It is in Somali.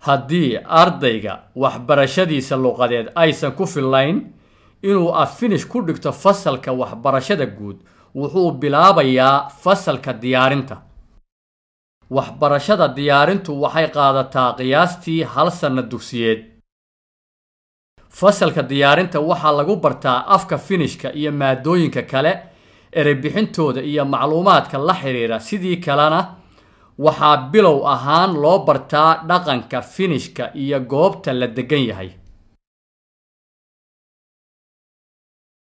haddii ardayga waxbarashadiisa luqadeed aysan ku fillayn inuu affinish ku dhigto fasalka waxbarashada guud wuxuu bilaabayaa fasalka diyaarinta waxbarashada diyaarintu waxay qaadataa qiyaastii hal sanna dugsiyeed fasalka diyaarinta waxaa lagu bartaa afka finishka iyo maadooyinka kale ereybixintooda iyo macluumaadka la xidhiidha sidii kalena waxaa bilow ahaan loo bartaa dhaqanka finishka iyo goobta la degan yahay